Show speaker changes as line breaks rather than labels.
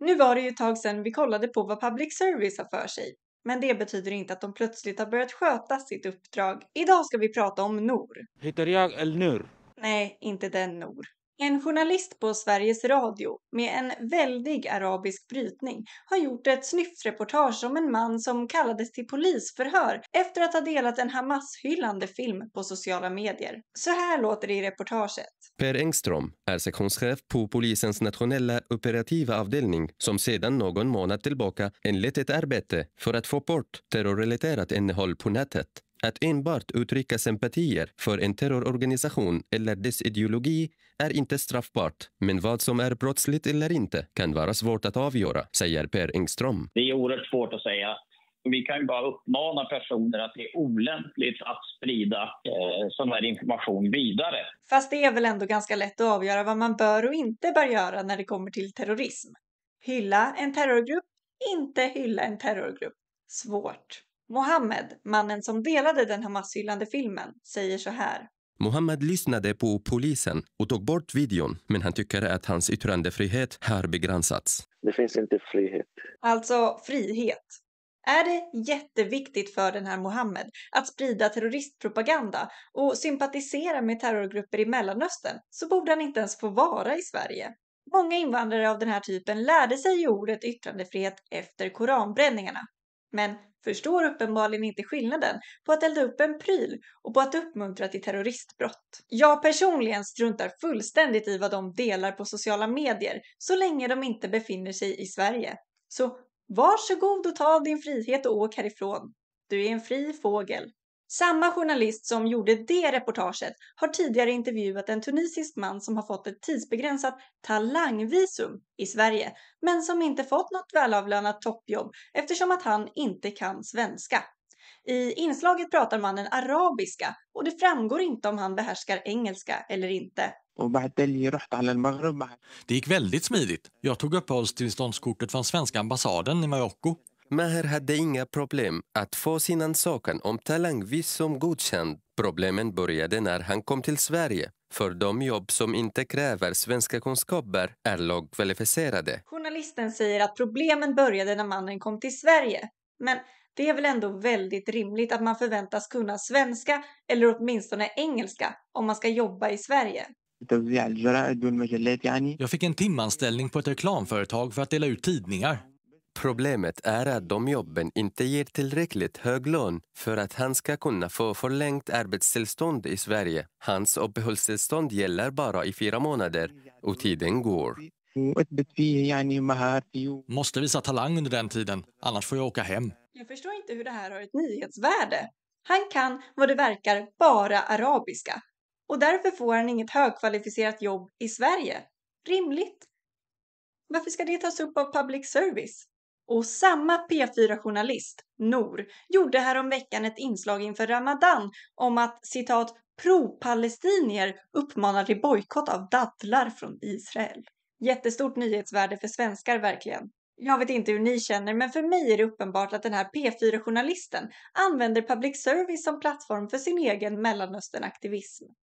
Nu var det ju ett tag sedan vi kollade på vad public service har för sig, men det betyder inte att de plötsligt har börjat sköta sitt uppdrag. Idag ska vi prata om NOR.
Heter jag El Nur?
Nej, inte den NOR. En journalist på Sveriges Radio med en väldig arabisk brytning har gjort ett snyftreportage om en man som kallades till polisförhör efter att ha delat en Hamas-hyllande film på sociala medier. Så här låter det i reportaget.
Per Engström är sektionschef på polisens nationella operativa avdelning som sedan någon månad tillbaka inlett ett arbete för att få bort terrorrelaterat innehåll på nätet. Att enbart uttrycka sympatier för en terrororganisation eller dess ideologi är inte straffbart, men vad som är brottsligt eller inte kan vara svårt att avgöra, säger Per Engström.
Det är oerhört svårt att säga. Vi kan ju bara uppmana personer att det är olämpligt att sprida eh, sån här information vidare. Fast det är väl ändå ganska lätt att avgöra vad man bör och inte bör göra när det kommer till terrorism. Hylla en terrorgrupp, inte hylla en terrorgrupp. Svårt. Mohammed, mannen som delade den Hamas-hyllande filmen, säger så här.
Mohammed lyssnade på polisen och tog bort videon men han tycker att hans yttrandefrihet har begränsats.
Det finns inte frihet. Alltså frihet. Är det jätteviktigt för den här Mohammed att sprida terroristpropaganda och sympatisera med terrorgrupper i Mellanöstern så borde han inte ens få vara i Sverige. Många invandrare av den här typen lärde sig ordet yttrandefrihet efter koranbränningarna. Men förstår uppenbarligen inte skillnaden på att elda upp en pryl och på att uppmuntra till terroristbrott. Jag personligen struntar fullständigt i vad de delar på sociala medier så länge de inte befinner sig i Sverige. Så varsågod och ta av din frihet och åk härifrån. Du är en fri fågel. Samma journalist som gjorde det reportaget har tidigare intervjuat en tunisisk man som har fått ett tidsbegränsat talangvisum i Sverige, men som inte fått något välavlönat toppjobb eftersom att han inte kan svenska. I inslaget pratar mannen arabiska och det framgår inte om han behärskar engelska eller inte.
Det gick väldigt smidigt. Jag tog uppehållstillståndskortet från svenska ambassaden i Marocko Maher hade inga problem att få sin ansökan om talangvisum godkänd. Problemen började när han kom till Sverige för de jobb som inte kräver svenska kunskaper är lågkvalificerade.
Journalisten säger att problemen började när mannen kom till Sverige. Men det är väl ändå väldigt rimligt att man förväntas kunna svenska eller åtminstone engelska om man ska jobba i Sverige.
Jag fick en timanställning på ett reklamföretag för att dela ut tidningar. Problemet är att de jobben inte ger tillräckligt hög lön för att han ska kunna få förlängt arbetstillstånd i Sverige. Hans uppehållstillstånd gäller bara i fyra månader och tiden går. Måste visa talang under den tiden, annars får jag åka hem.
Jag förstår inte hur det här har ett nyhetsvärde. Han kan, vad det verkar, bara arabiska. Och därför får han inget högkvalificerat jobb i Sverige. Rimligt. Varför ska det tas upp av public service? Och samma P4-journalist, Nor, gjorde häromveckan ett inslag inför Ramadan om att citat pro-palestinier uppmanar till bojkott av dadlar från Israel. Jättestort nyhetsvärde för svenskar verkligen. Jag vet inte hur ni känner, men för mig är det uppenbart att den här P4-journalisten använder public service som plattform för sin egen Mellanöstern-aktivism.